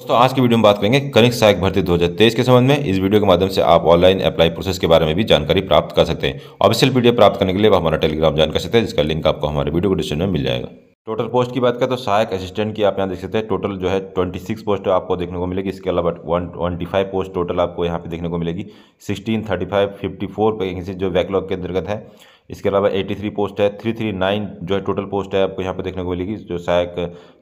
दोस्तों आज की वीडियो में बात करेंगे कनिक सहायक भर्ती 2023 के संबंध में इस वीडियो के माध्यम से आप ऑनलाइन अप्लाई प्रोसेस के बारे में भी जानकारी प्राप्त कर सकते हैं ऑफिशियल वीडियो प्राप्त करने के लिए आप हमारा टेलीग्राम ज्वाइन कर सकते हैं जिसका लिंक आपको हमारे वीडियो को डिस्क्रिप्शन में मिल जाएगा टोटल पोस्ट की बात करें तो सहायक असिस्टेंट की आप यहाँ देख सकते हैं टोटल जो है सिक्स पोस्ट आपको देखने को मिलेगी इसके अलावा 125 पोस्ट टोटल आपको यहाँ पे देखने को मिलेगी 16, 35, 54 वैकेंसी जो बैकलॉग के अंतर्गत है इसके अलावा 83 पोस्ट है 339 जो है टोटल पोस्ट है आपको यहाँ पे देखने को मिलेगी जो सहायक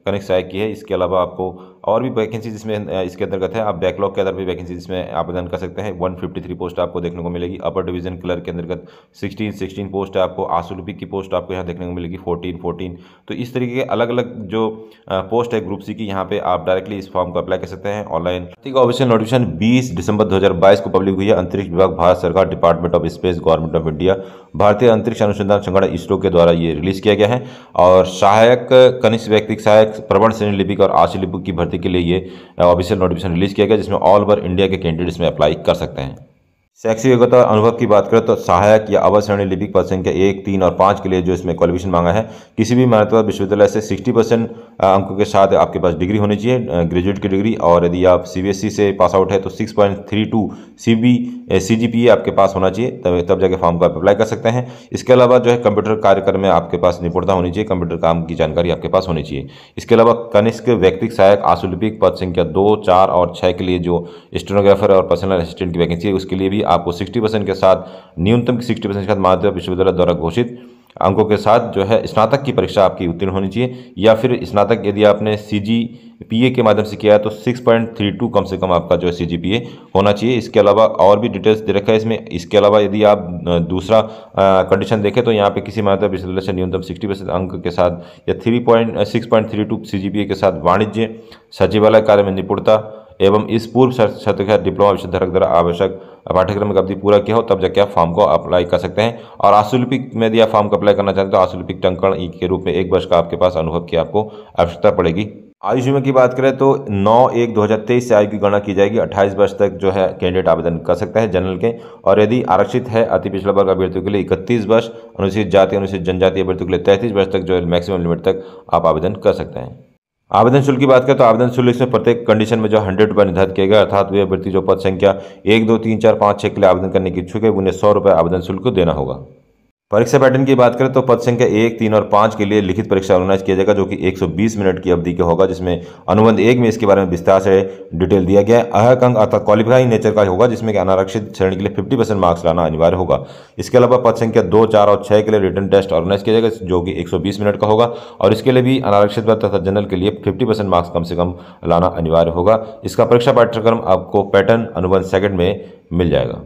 कनेक्ट सहायक की है इसके अलावा आपको और भी वैकेंसी जिसमें इसके अंतर्गत है आप बैकलॉग के अंदर भी वैकेंसी जिसमें आवेदन कर सकते हैं 153 पोस्ट आपको देखने को मिलेगी अपर डिवीजन क्लर्क के अंतर्गत 16 16 पोस्ट है आपको आसुलपी की पोस्ट आपको यहाँ देखने को मिलेगी 14 14 तो इस तरीके के अलग अलग जो पोस्ट है ग्रुप सी की यहाँ पे आप डायरेक्टली इस फॉर्म को अप्लाई कर सकते हैं ऑनलाइन ठीक ऑफिशियल नोटिफिकेशन बीस दिसंबर दो को पब्लिक हुई है अंतरिक्ष विभाग भारत सरकार department of space government of India भारतीय अंतरिक्ष अनुसंधान संगठन इसरो के द्वारा ये रिलीज किया गया है और सहायक कनिष्ठ व्यक्ति सहायक प्रवण श्रेणी लिपिक और आशी लिपिक की भर्ती के लिए ये ऑफिशियल नोटिफिकेशन रिलीज किया गया जिसमें ऑल ओवर इंडिया के कैंडिडेट्स में अप्लाई कर सकते हैं शैक्षिक योग्यता अनुभव की बात करें तो सहायक या अवर श्रेणी लिपिक पद संख्या एक तीन और पाँच के लिए जो इसमें क्वालिफिकेशन मांगा है किसी भी मान्यता विश्वविद्यालय से 60 परसेंट अंकों के साथ आपके पास डिग्री होनी चाहिए ग्रेजुएट की डिग्री और यदि आप सीबीएसई e से पास आउट है तो 6.32 point three two C B C G P आपके पास होना चाहिए तब तब जाके फॉर्म को आप अप्लाई कर सकते हैं इसके अलावा जो है कंप्यूटर कार्यक्रम में आपके पास निपुणता होनी चाहिए कंप्यूटर काम की जानकारी आपके पास होनी चाहिए इसके अलावा कनिष्क व्यक्तिक सहायक आशुलिपिक पद संख्या दो चार और छः के लिए जो स्टेनोग्राफर और पर्सनल असिस्टेंट की वैकेंसी है उसके लिए भी आपको सिक्सटी परसेंट के साथ न्यूनतम सिक्सटी परसेंट के साथ महादेव विश्वविद्यालय द्वारा घोषित अंकों के साथ जो है स्नातक की परीक्षा आपकी उत्तीर्ण होनी चाहिए या फिर स्नातक यदि आपने सी जी पी ए के माध्यम से किया है तो 6.32 कम से कम आपका जो है सी जी पी ए होना चाहिए इसके अलावा और भी डिटेल्स दे रखा है इसमें इसके अलावा यदि आप दूसरा कंडीशन देखें तो यहाँ पे किसी माध्यम विश्वविद्यालय से न्यूनतम 60 परसेंट अंक के साथ या three point six point three two C G P A के साथ वाणिज्य सचिवालय कार्य में निपुणता एवं इस पूर्व छात्र डिप्लोमा विषय द्वारा आवश्यक पाठ्यक्रम अवधि पूरा किया हो तब जाके आप फॉर्म को अप्लाई कर सकते हैं और आशुलिपिक में यदि आप फॉर्म को अप्लाई करना चाहते हैं तो आशुलिपिक टंकण के रूप में एक वर्ष का आपके पास अनुभव की आपको आवश्यकता पड़ेगी आयु सीमा की बात करें तो 9 एक 2023 से आयु की गणना की जाएगी 28 वर्ष तक जो है कैंडिडेट आवेदन कर सकता है जनरल के और यदि आरक्षित है अति पिछड़ा वर्ग अभ्यर्थियों के लिए 31 वर्ष अनुसूचित जाति अनुसूचित जनजाति अभ्यर्थियों के लिए 33 वर्ष तक जो है मैक्सिमम लिमिट तक आप आवेदन कर सकते हैं आवेदन शुल्क की बात करें तो आवेदन शुल्क इसमें प्रत्येक कंडीशन में जो हंड्रेड रुपये निर्धारित किया गया अर्थात वे व्यक्ति जो पद संख्या एक दो तीन चार पाँच छः के लिए आवेदन करने की इच्छुक है उन्हें सौ रुपये आवेदन शुल्क देना होगा परीक्षा पैटर्न की बात करें तो पद संख्या एक तीन और पाँच के लिए लिखित परीक्षा ऑर्गेनाइज किया जाएगा जो कि 120 मिनट की अवधि का होगा जिसमें अनुबंध एक में इसके बारे में विस्तार से डिटेल दिया गया है अहक अंक अर्थात क्वालिफाइंग नेचर का होगा जिसमें कि अनारक्षित श्रेणी के लिए 50 परसेंट मार्क्स लाना अनिवार्य होगा इसके अलावा पद संख्या दो चार और छः के लिए रिटर्न टेस्ट ऑर्गेनाइज किया जाएगा जो कि एक मिनट का होगा और इसके लिए भी अनारक्षित वर्ग तथा जनरल के लिए फिफ्टी मार्क्स कम से कम लाना अनिवार्य होगा इसका परीक्षा पाठ्यक्रम आपको पैटर्न अनुबंध सेकेंड में मिल जाएगा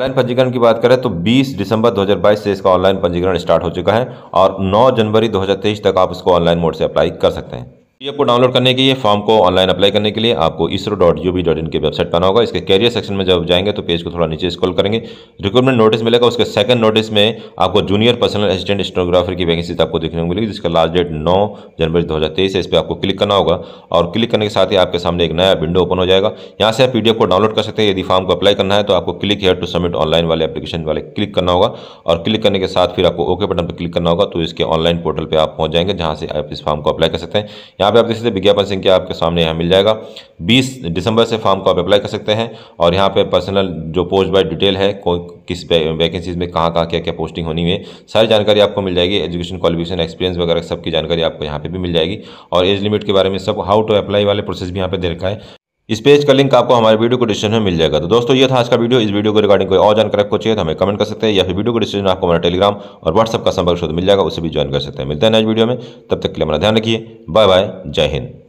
ऑनलाइन पंजीकरण की बात करें तो 20 दिसंबर 2022 से इसका ऑनलाइन पंजीकरण स्टार्ट हो चुका है और 9 जनवरी 2023 तक आप इसको ऑनलाइन मोड से अप्लाई कर सकते हैं पी को डाउनलोड करने के लिए फॉर्म को ऑनलाइन अप्लाई करने के लिए आपको ISRO dot U B dot in की वेबसाइट पर आना होगा इसके कैरियर सेक्शन में जब जाएंगे तो पेज को थोड़ा नीचे स्क्रॉल करेंगे रिक्रूटमेंट नोटिस मिलेगा उसके सेकंड नोटिस में आपको जूनियर पर्सनल असिस्टेंट स्टोनोग्राफर की वैकेंसी तो आपको देखने को मिलेगी जिसका लास्ट डेट नौ जनवरी दो है इस पर आपको क्लिक करना होगा और क्लिक करने के साथ ही आपके सामने एक नया विंडो ओपन हो जाएगा यहाँ से आप पी को डाउनलोड कर सकते हैं यदि फॉर्म को अप्लाई करना है तो आपको click here to submit online वाले एप्लीकेशन वाले क्लिक करना होगा और क्लिक करने के साथ फिर आपको ओके बटन पर क्लिक करना होगा तो इसके ऑनलाइन पोर्टल पर आप पहुँच जाएंगे जहाँ से आप इस फॉर्म को अप्लाई कर सकते हैं यहाँ पे आप देख सकते हैं विज्ञापन संख्या आपके सामने यहाँ मिल जाएगा 20 दिसंबर से फॉर्म को आप अप्लाई कर सकते हैं और यहाँ पे पर्सनल जो पोस्ट बाय डिटेल है किस वैकेंसीज में कहाँ कहाँ क्या क्या पोस्टिंग होनी है सारी जानकारी आपको मिल जाएगी एजुकेशन क्वालिफिकेशन एक्सपीरियंस वगैरह सबकी जानकारी आपको यहाँ पे भी मिल जाएगी और एज लिमिट के बारे में सब हाउ टू अप्लाई वाले प्रोसेस भी यहाँ पे दे रखा है इस पेज का लिंक आपको हमारे वीडियो को डिस्क्रिप्शन में मिल जाएगा तो दोस्तों ये था आज का वीडियो इस वीडियो को रिगार्डिंग कोई और जानकारी आपको चाहिए तो हमें कमेंट कर सकते हैं या फिर वीडियो को डिस्क्रिप्शन आपको हमारे टेलीग्राम और व्हाट्सअप का संपर्क मिल जाएगा उसे भी ज्वाइन कर सकते हैं मिलते हैं नेक्स्ट वीडियो में तब तक के लिए हमारा ध्यान रखिए बाय बाय जय हिंद